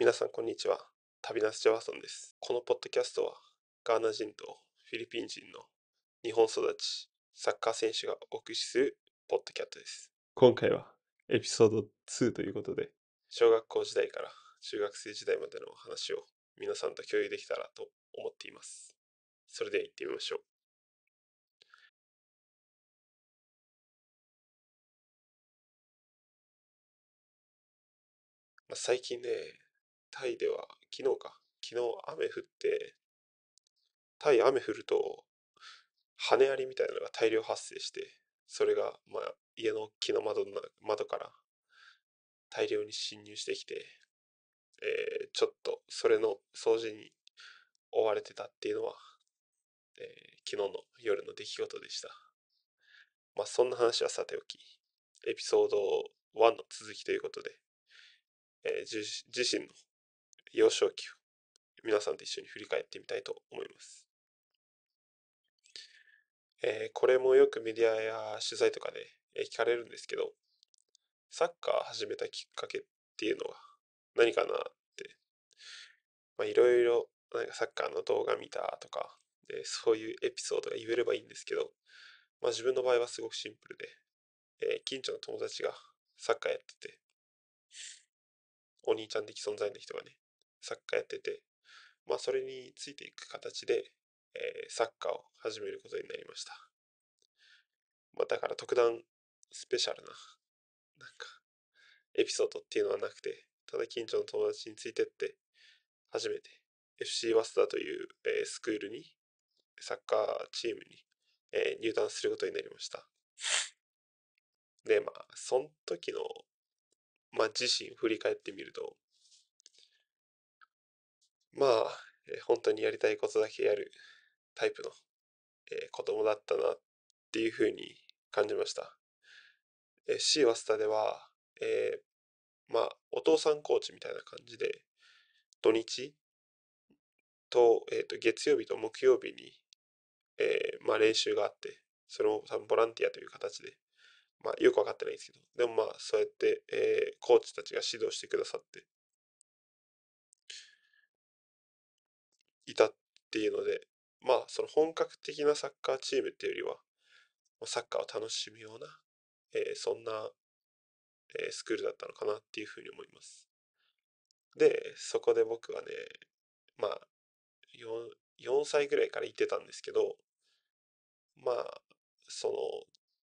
皆さんこんにちは旅なすジャワソンですこのポッドキャストはガーナ人とフィリピン人の日本育ちサッカー選手がお送りするポッドキャットです今回はエピソード2ということで小学校時代から中学生時代までの話を皆さんと共有できたらと思っていますそれでは行ってみましょうまあ、最近ねタイでは昨日か昨日雨降ってタイ雨降ると羽ありみたいなのが大量発生してそれがまあ家の木の窓の窓から大量に侵入してきて、えー、ちょっとそれの掃除に追われてたっていうのは、えー、昨日の夜の出来事でしたまあそんな話はさておきエピソード1の続きということで、えー、自身の幼少期を皆さんと一緒に振り返ってみたいと思います。えー、これもよくメディアや取材とかで、え聞かれるんですけど、サッカー始めたきっかけっていうのは何かなって、まあいろいろなんかサッカーの動画見たとか、でそういうエピソードが言えればいいんですけど、まあ自分の場合はすごくシンプルで、えー、近所の友達がサッカーやってて、お兄ちゃん的存在の人がね、サッカーやってて、まあ、それについていく形で、えー、サッカーを始めることになりました。まあ、だから特段スペシャルな、なんか、エピソードっていうのはなくて、ただ近所の友達についてって、初めて FC 早ス田という、えー、スクールに、サッカーチームに、えー、入団することになりました。で、まあ、その時の、まあ、自身振り返ってみると、まあ、え本当にやりたいことだけやるタイプの、え子供だったなっていうふうに感じました。えー、C ワスタでは、えー、まあ、お父さんコーチみたいな感じで、土日と、えっ、ー、と、月曜日と木曜日に、えー、まあ、練習があって、それも多分ボランティアという形で、まあ、よくわかってないんですけど、でもまあ、そうやって、えー、コーチたちが指導してくださって、いたっていうので、まあ、その本格的なサッカーチームっていうよりは、サッカーを楽しむような、えー、そんな、えー、スクールだったのかなっていうふうに思います。で、そこで僕はね、まあ、4, 4歳ぐらいから行ってたんですけど、まあ、その、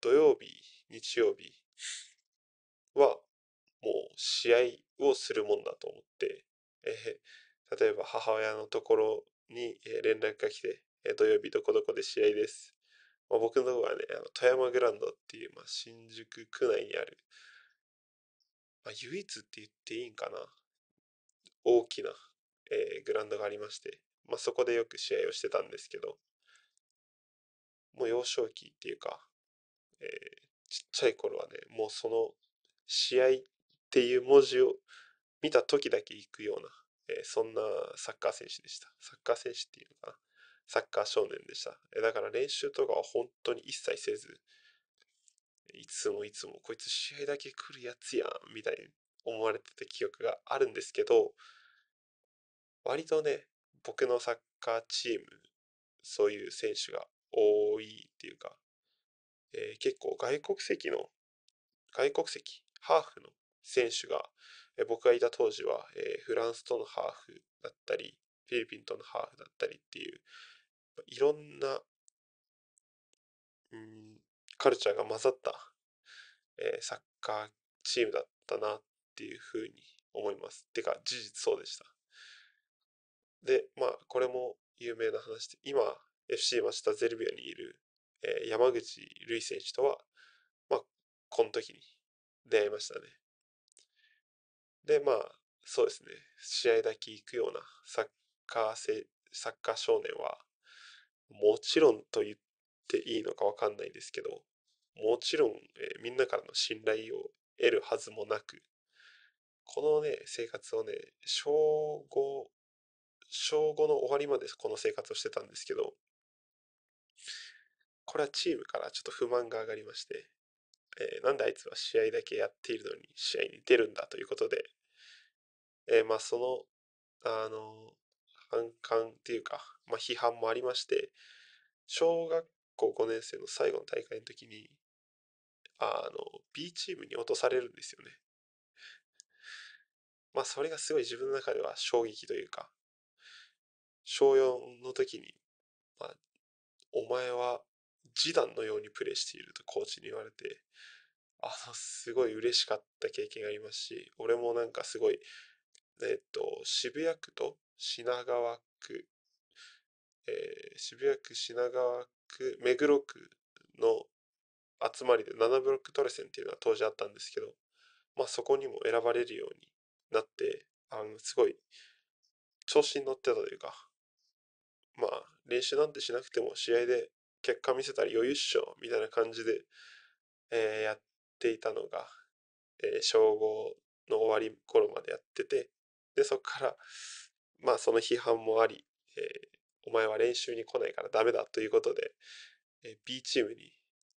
土曜日、日曜日は、もう試合をするもんだと思って、えー、例えば母親のところに連絡が来て、土曜日どこどこで試合です。まあ、僕の方はね、あの富山グランドっていう、まあ、新宿区内にある、まあ、唯一って言っていいんかな、大きな、えー、グラウンドがありまして、まあ、そこでよく試合をしてたんですけど、もう幼少期っていうか、えー、ちっちゃい頃はね、もうその試合っていう文字を見た時だけ行くようなえー、そんなサッカー選手でした。サッカー選手っていうのかな。サッカー少年でした。えだから練習とかは本当に一切せず、いつもいつもこいつ試合だけ来るやつやんみたいに思われてた記憶があるんですけど、割とね、僕のサッカーチーム、そういう選手が多いっていうか、えー、結構外国籍の、外国籍、ハーフの選手が、え僕がいた当時は、えフランスとのハーフだったり、フィリピンとのハーフだったりっていう、いろんな、うん、カルチャーが混ざった、えサッカーチームだったなっていうふうに思います。てか、事実そうでした。で、まあ、これも有名な話で、今、FC 町田ゼルビアにいる、えー、山口瑠衣選手とは、まあ、この時に出会いましたね。で、まあ、そうですね。試合だけ行くようなサッカーせ、サッカー少年は、もちろんと言っていいのかわかんないですけど、もちろん、えー、みんなからの信頼を得るはずもなく、このね、生活をね、小5、小5の終わりまでこの生活をしてたんですけど、これはチームからちょっと不満が上がりまして、えー、なんであいつは試合だけやっているのに試合に出るんだということで、えー、まあその、あの、反感っていうか、まあ批判もありまして、小学校5年生の最後の大会の時に、あの、B チームに落とされるんですよね。まあそれがすごい自分の中では衝撃というか、小4の時に、まあ、お前は示談のようにプレーしているとコーチに言われて、あの、すごい嬉しかった経験がありますし、俺もなんかすごい、えっと、渋谷区と品川区、えー、渋谷区、品川区、目黒区の集まりで7ブロックトレセンっていうのは当時あったんですけど、まあそこにも選ばれるようになって、あの、すごい調子に乗ってたというか、まあ練習なんてしなくても試合で結果見せたら余裕っしょみたいな感じで、えー、やっていたのが、えー、小5の終わり頃までやっててでそこからまあその批判もあり、えー、お前は練習に来ないからダメだということで、え B チームに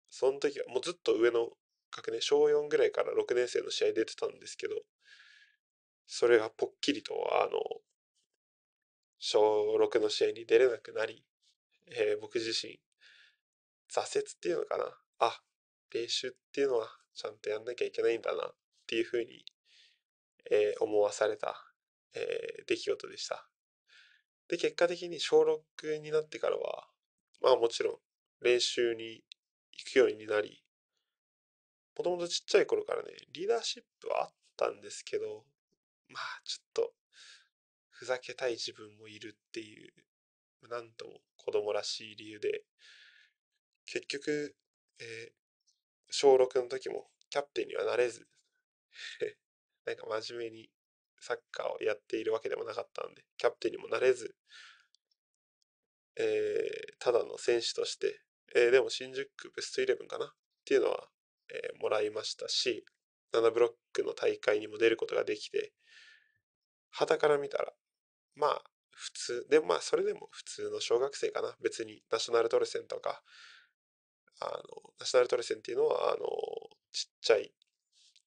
その時はもうずっと上の学年小4ぐらいから6年生の試合出てたんですけどそれがぽっきりとあの小6の試合に出れなくなり、えー、僕自身挫折っていうのかなあ練習っていうのはちゃんとやんなきゃいけないんだなっていうふうに、えー、思わされた、えー、出来事でしたで結果的に小6になってからはまあもちろん練習に行くようになりもともとちっちゃい頃からねリーダーシップはあったんですけどまあちょっとふざけたい自分もいるっていうなんとも子供らしい理由で結局、えー、小6の時もキャプテンにはなれず なんか真面目にサッカーをやっているわけでもなかったんで、キャプテンにもなれず、えー、ただの選手として、えー、でも新宿区ベストイレブンかなっていうのは、えー、もらいましたし、7ブロックの大会にも出ることができて、旗から見たら、まあ、普通、でもまあ、それでも普通の小学生かな。別にナショナルトルセンとか、あのナショナルトレセンっていうのはあのちっちゃい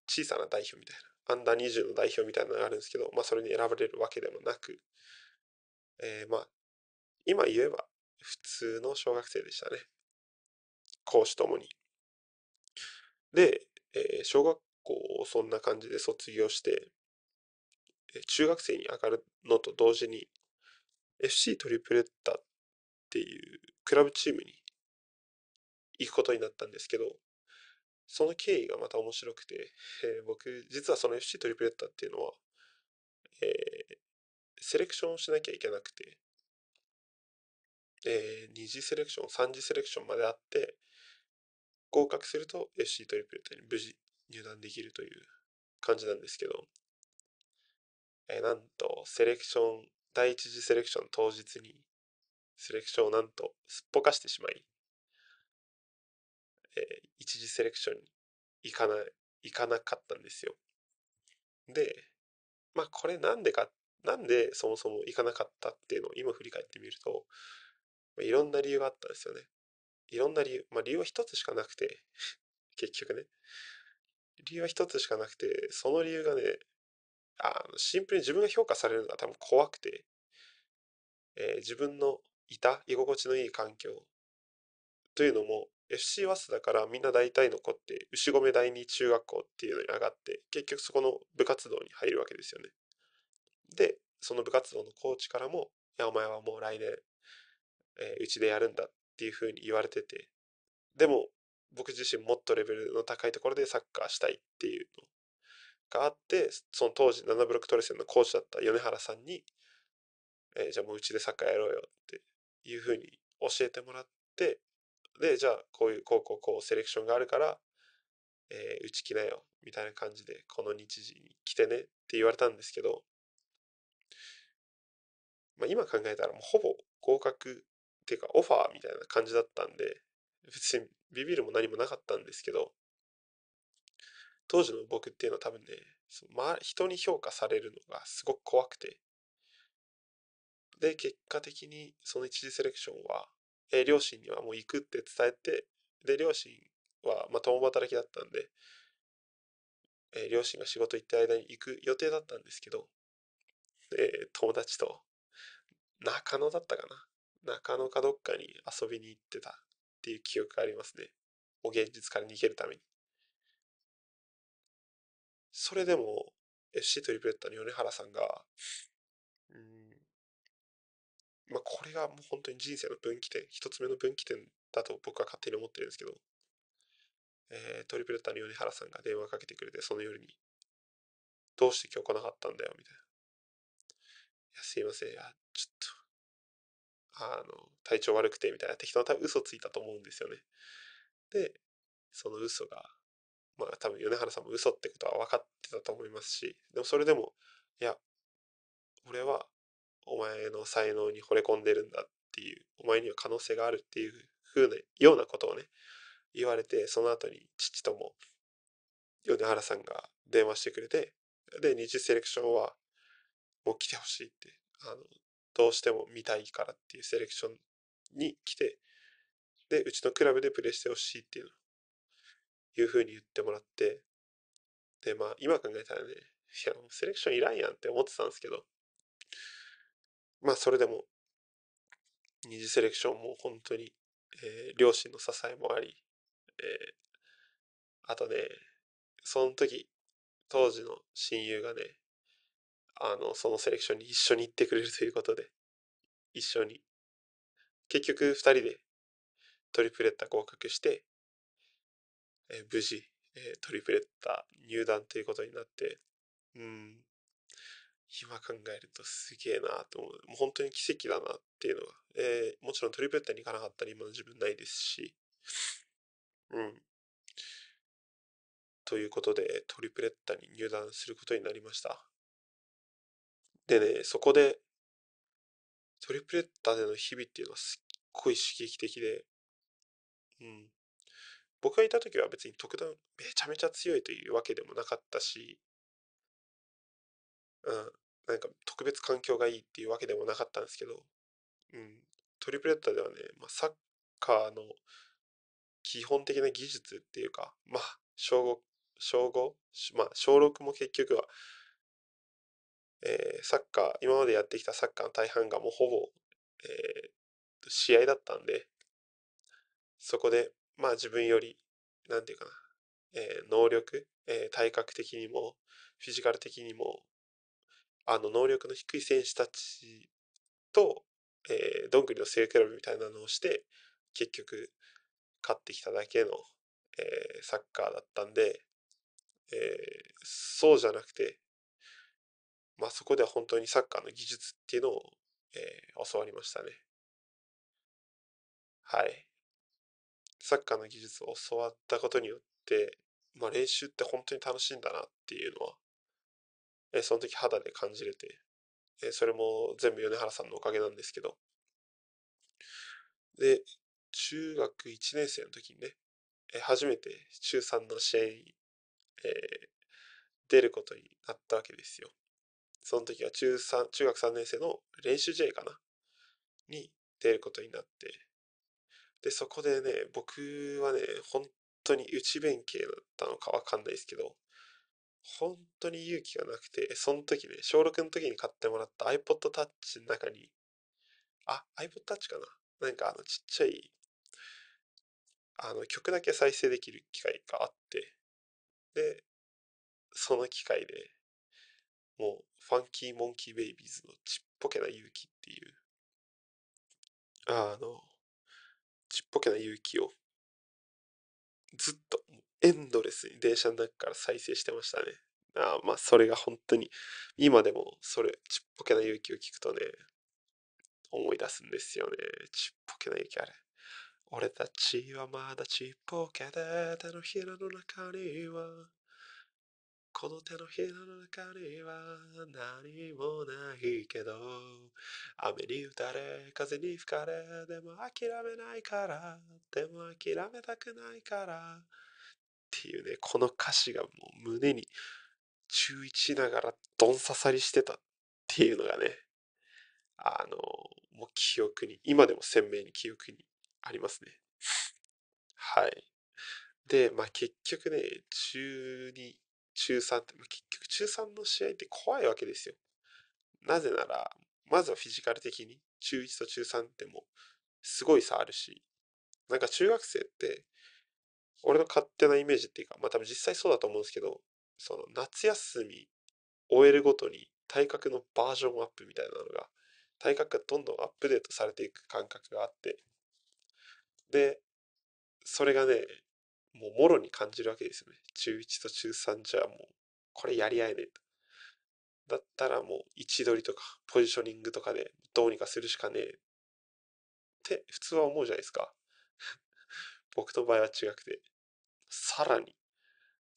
小さな代表みたいなアンダー20の代表みたいなのがあるんですけど、まあ、それに選ばれるわけでもなく、えー、まあ今言えば普通の小学生でしたね講師ともにで、えー、小学校をそんな感じで卒業して中学生に上がるのと同時に FC トリプレッタっていうクラブチームに行くことになったんですけど、その経緯がまた面白くて、えー、僕、実はその FC トリプレッタっていうのは、えー、セレクションをしなきゃいけなくて、えー、2次セレクション、3次セレクションまであって、合格すると FC トリプレッタに無事入団できるという感じなんですけど、えー、なんと、セレクション、第1次セレクション当日に、セレクションをなんとすっぽかしてしまい、えー、一次セレクションに行かない、行かなかったんですよ。で、まあこれなんでか、なんでそもそも行かなかったっていうのを今振り返ってみると、まあ、いろんな理由があったんですよね。いろんな理由、まあ理由は一つしかなくて、結局ね。理由は一つしかなくて、その理由がね、あシンプルに自分が評価されるのが多分怖くて、えー、自分のいた居心地のいい環境というのも FC 早稲田からみんな大体の子って牛込第二中学校っていうのに上がって結局そこの部活動に入るわけですよね。でその部活動のコーチからも「いやお前はもう来年うち、えー、でやるんだ」っていうふうに言われててでも僕自身もっとレベルの高いところでサッカーしたいっていうのがあってその当時7ブロックトレセンのコーチだった米原さんに「えー、じゃあもううちでサッカーやろうよ」っていうふうに教えてもらってで、じゃあ、こういう、こうこうこう、セレクションがあるから、えー、打ち切なよ、みたいな感じで、この日時に来てねって言われたんですけど、まあ、今考えたら、もうほぼ合格っていうか、オファーみたいな感じだったんで、別にビビるも何もなかったんですけど、当時の僕っていうのは多分ね、そまあ、人に評価されるのがすごく怖くて、で、結果的にその一次セレクションはえ両親にはもう行くって伝えて、で、両親は、まあ、共働きだったんで、え両親が仕事行った間に行く予定だったんですけど、え友達と、中野だったかな中野かどっかに遊びに行ってたっていう記憶がありますね。もう現実から逃げるために。それでも FC トリプレッタの米原さんが、うん、まあ、これがもう本当に人生の分岐点、一つ目の分岐点だと僕は勝手に思ってるんですけど、えー、トリプルタの米原さんが電話かけてくれて、その夜に、どうして今日来なかったんだよ、みたいな。いや、すいません、いや、ちょっと、あの、体調悪くて、みたいな。適当な多分嘘ついたと思うんですよね。で、その嘘が、まあ多分米原さんも嘘ってことは分かってたと思いますし、でもそれでも、いや、俺はお前の才能に惚れ込んでるんだっていうお前には可能性があるっていうふうなようなことをね言われてその後に父とも米原さんが電話してくれてで二次セレクションはもう来てほしいってあのどうしても見たいからっていうセレクションに来てでうちのクラブでプレーしてほしいっていうのいうふうに言ってもらってでまあ今考えたらねいやセレクションいらんやんって思ってたんですけどまあそれでも二次セレクションも本当に、えー、両親の支えもあり、えー、あとね、その時、当時の親友がね、あの、そのセレクションに一緒に行ってくれるということで、一緒に。結局二人でトリプレッタ合格して、えー、無事、えー、トリプレッタ入団ということになって、うん、今考えるとすげえなと思う。もう本当に奇跡だなっていうのは。えー、もちろんトリプレットに行かなかったら今の自分ないですし。うん。ということで、トリプレッタに入団することになりました。でね、そこで、トリプレッタでの日々っていうのはすっごい刺激的で、うん。僕がいた時は別に特段めちゃめちゃ強いというわけでもなかったし、うん、なんか特別環境がいいっていうわけでもなかったんですけど、うん、トリプレッタではね、まあ、サッカーの基本的な技術っていうか、まあ、小5、小5、まあ、小6も結局は、えー、サッカー、今までやってきたサッカーの大半がもうほぼ、えー、試合だったんで、そこで、まあ自分より、なんていうかな、えー、能力、えー、体格的にも、フィジカル的にも、あの能力の低い選手たちと、えー、どんぐりの背クラブみたいなのをして結局勝ってきただけの、えー、サッカーだったんで、えー、そうじゃなくて、まあ、そこでは本当にサッカーの技術っていうのを、えー、教わりましたね。はい。サッカーの技術を教わったことによって、まあ、練習って本当に楽しいんだなっていうのはえその時肌で感じれて、えそれも全部米原さんのおかげなんですけど。で、中学1年生の時にね、え初めて中3の試合に、えー、出ることになったわけですよ。その時は中3中学3年生の練習試合かなに出ることになって、で、そこでね、僕はね、本当に内弁慶だったのかわかんないですけど、本当に勇気がなくて、その時ね、小6の時に買ってもらった iPod Touch の中に、あ、iPod Touch かななんかあのちっちゃい、あの曲だけ再生できる機械があって、で、その機械で、もう、ファンキー・モンキー・ベイビーズのちっぽけな勇気っていう、あの、ちっぽけな勇気をずっとエンドレスに電車の中から再生してましたね。あまあ、それが本当に、今でもそれ、ちっぽけな勇気を聞くとね、思い出すんですよね。ちっぽけな勇気あれ。俺たちはまだちっぽけで、手のひらの中には、この手のひらの中には何もないけど雨に打たれ風に吹かれでも諦めないからでも諦めたくないからっていうね、この歌詞がもう胸に中1ながらどん刺さりしてたっていうのがね、あの、もう記憶に、今でも鮮明に記憶にありますね。はい。で、まあ結局ね、中2、中3って、まあ、結局中3の試合って怖いわけですよ。なぜなら、まずはフィジカル的に、中1と中3ってもうすごい差あるし、なんか中学生って俺の勝手なイメージっていうか、まあ多分実際そうだと思うんですけど、その夏休み終えるごとに体格のバージョンアップみたいなのが、体格がどんどんアップデートされていく感覚があって、で、それがね、もうもろに感じるわけですよね。中1と中3じゃもう、これやり合えねえと。だったらもう位置取りとかポジショニングとかでどうにかするしかねえって普通は思うじゃないですか。僕と場合は違くて、さらに、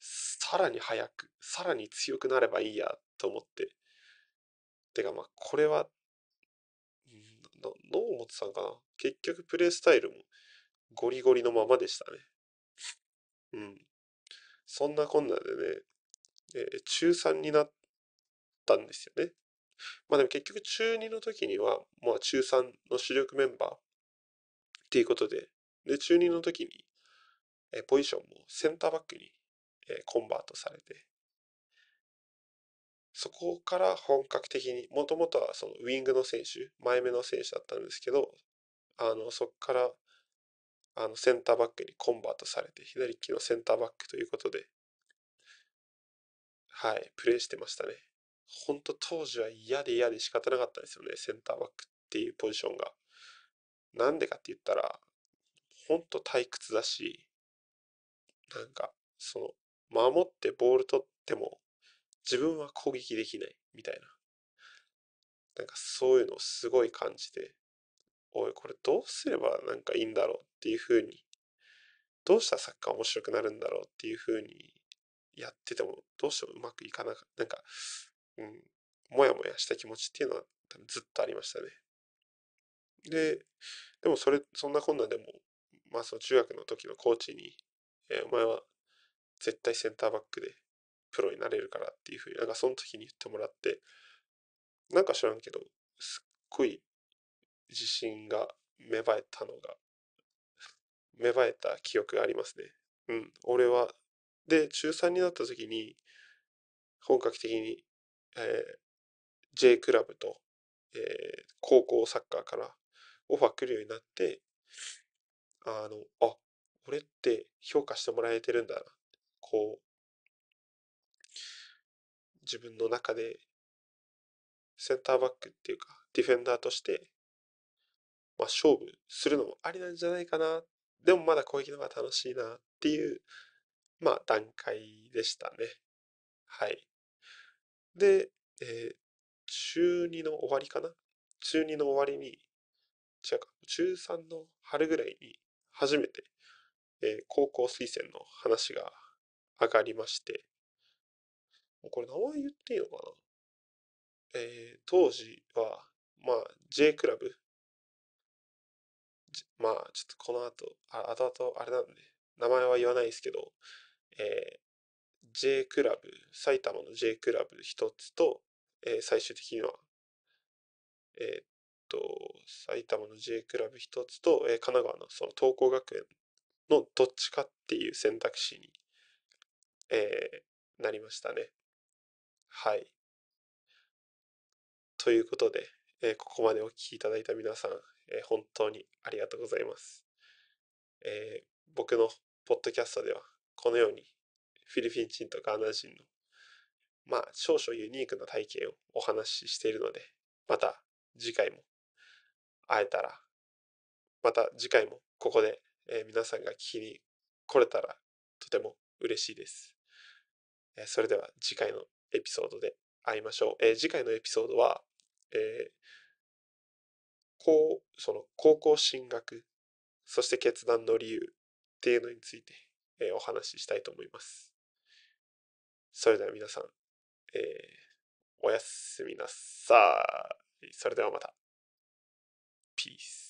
さらに早く、さらに強くなればいいやと思って。てかまあ、これは、ってさんかな結局プレイスタイルもゴリゴリのままでしたね。うん。そんなこんなでね、えー、中3になったんですよね。まあでも結局中2の時には、まあ中3の主力メンバーっていうことで、で、中2の時に、えポジションもセンターバックに、えコンバートされて、そこから本格的に、もともとはそのウィングの選手、前目の選手だったんですけど、あの、そこから、あの、センターバックにコンバートされて、左利きのセンターバックということで、はい、プレイしてましたね。ほんと当時は嫌で嫌で仕方なかったんですよね、センターバックっていうポジションが。なんでかって言ったら、ほんと退屈だし、なんか、その、守ってボール取っても、自分は攻撃できないみたいな。なんかそういうのをすごい感じて、おい、これどうすればなんかいいんだろうっていうふうに、どうしたらサッカー面白くなるんだろうっていうふうにやってても、どうしてもうまくいかなかった。なんか、うん、もやもやした気持ちっていうのは多分ずっとありましたね。で、でもそれ、そんなこんなでもまあ、その中学の時のコーチに、えー、お前は絶対センターバックでプロになれるからっていうふうになんかその時に言ってもらってなんか知らんけどすっごい自信が芽生えたのが芽生えた記憶がありますね。うん、俺はで中3になった時に本格的に、えー、J クラブと、えー、高校サッカーからオファー来るようになってあの、あ、俺って評価してもらえてるんだな。こう、自分の中で、センターバックっていうか、ディフェンダーとして、まあ、勝負するのもありなんじゃないかな。でもまだ攻撃の方が楽しいなっていう、まあ、段階でしたね。はい。で、えー、中2の終わりかな中2の終わりに、違うか、中3の春ぐらいに、初めて、えー、高校推薦の話が上がりまして、これ名前言っていいのかなえー、当時は、まあ、J クラブ。まあ、ちょっとこの後、あ、後々あれなんで、名前は言わないですけど、えー、J クラブ、埼玉の J クラブ一つと、えー、最終的には、えー、と、埼玉の J クラブ一つと、えー、神奈川のその東光学園のどっちかっていう選択肢に、えー、なりましたね。はい。ということで、えー、ここまでお聞きいただいた皆さん、えー、本当にありがとうございます。えー、僕のポッドキャストでは、このようにフィリピン人とガーナ人の、まあ、少々ユニークな体験をお話ししているので、また次回も会えたら、また次回もここで、え皆さんが聞きに来れたらとても嬉しいです。えそれでは次回のエピソードで会いましょう。え次回のエピソードは、え高その高校進学、そして決断の理由っていうのについて、えお話ししたいと思います。それでは皆さん、えおやすみなさい。それではまた。Peace.